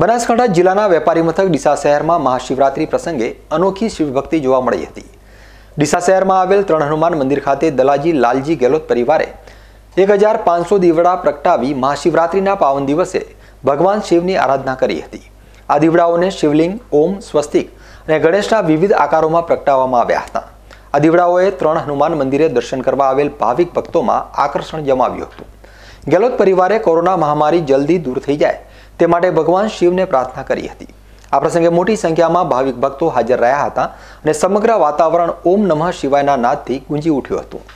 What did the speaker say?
બનાસકાંઠા જિલ્લાના વેપારી મથક ડીસા શહેરમાં મહાશિવરાત્રી પ્રસંગે અનોખી શિવભક્તિ જોવા મળી હતી ડીસા શહેરમાં આવેલ ત્રણ હનુમાન મંદિર ખાતે દલાજી લાલજી ગેલોત પરિવારે એક હજાર પાંચસો દીવડા પ્રગટાવી મહાશિવરાત્રિના પાવન દિવસે ભગવાન શિવની આરાધના કરી હતી આ દીવડાઓને શિવલિંગ ઓમ સ્વસ્તિક અને ગણેશના વિવિધ આકારોમાં પ્રગટાવવામાં આવ્યા હતા આ દીવડાઓએ ત્રણ હનુમાન મંદિરે દર્શન કરવા આવેલ ભાવિક ભક્તોમાં આકર્ષણ જમાવ્યું હતું ગેલોત પરિવારે કોરોના મહામારી જલ્દી દૂર થઈ જાય તે માટે ભગવાન શિવને પ્રાર્થના કરી હતી આ પ્રસંગે મોટી સંખ્યામાં ભાવિક ભક્તો હાજર રહ્યા હતા અને સમગ્ર વાતાવરણ ઓમ નમઃ શિવાયના નાદથી ગુંજી ઉઠ્યું હતું